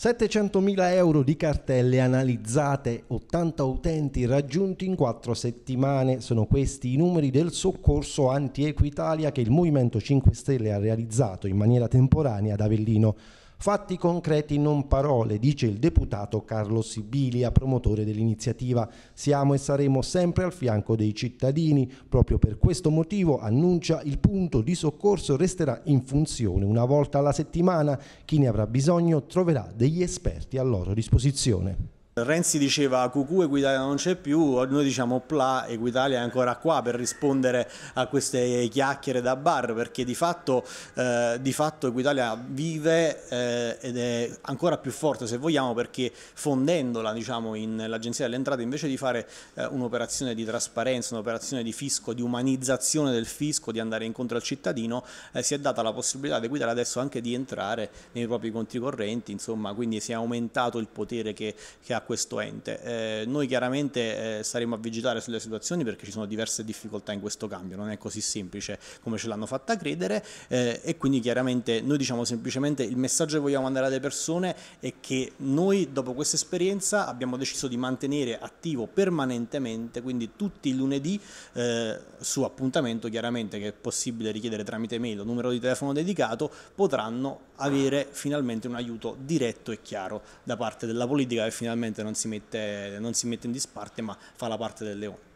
700.000 euro di cartelle analizzate, 80 utenti raggiunti in 4 settimane. Sono questi i numeri del soccorso anti-Equitalia che il Movimento 5 Stelle ha realizzato in maniera temporanea ad Avellino. Fatti concreti, non parole, dice il deputato Carlo Sibilia, promotore dell'iniziativa. Siamo e saremo sempre al fianco dei cittadini. Proprio per questo motivo, annuncia, il punto di soccorso resterà in funzione una volta alla settimana. Chi ne avrà bisogno troverà degli esperti a loro disposizione. Renzi diceva Cucù Equitalia non c'è più, noi diciamo Pla Equitalia è ancora qua per rispondere a queste chiacchiere da bar perché di fatto, eh, di fatto Equitalia vive eh, ed è ancora più forte se vogliamo perché fondendola diciamo, nell'Agenzia delle Entrate invece di fare eh, un'operazione di trasparenza, un'operazione di fisco, di umanizzazione del fisco, di andare incontro al cittadino, eh, si è data la possibilità di Equitalia adesso anche di entrare nei propri conti correnti, insomma quindi si è aumentato il potere che, che ha questo ente. Eh, noi chiaramente eh, saremo a vigilare sulle situazioni perché ci sono diverse difficoltà in questo cambio, non è così semplice come ce l'hanno fatta credere eh, e quindi chiaramente noi diciamo semplicemente il messaggio che vogliamo mandare alle persone è che noi dopo questa esperienza abbiamo deciso di mantenere attivo permanentemente, quindi tutti i lunedì eh, su appuntamento chiaramente che è possibile richiedere tramite mail o numero di telefono dedicato, potranno avere finalmente un aiuto diretto e chiaro da parte della politica che finalmente ovviamente non si mette, non si mette in disparte ma fa la parte del leone.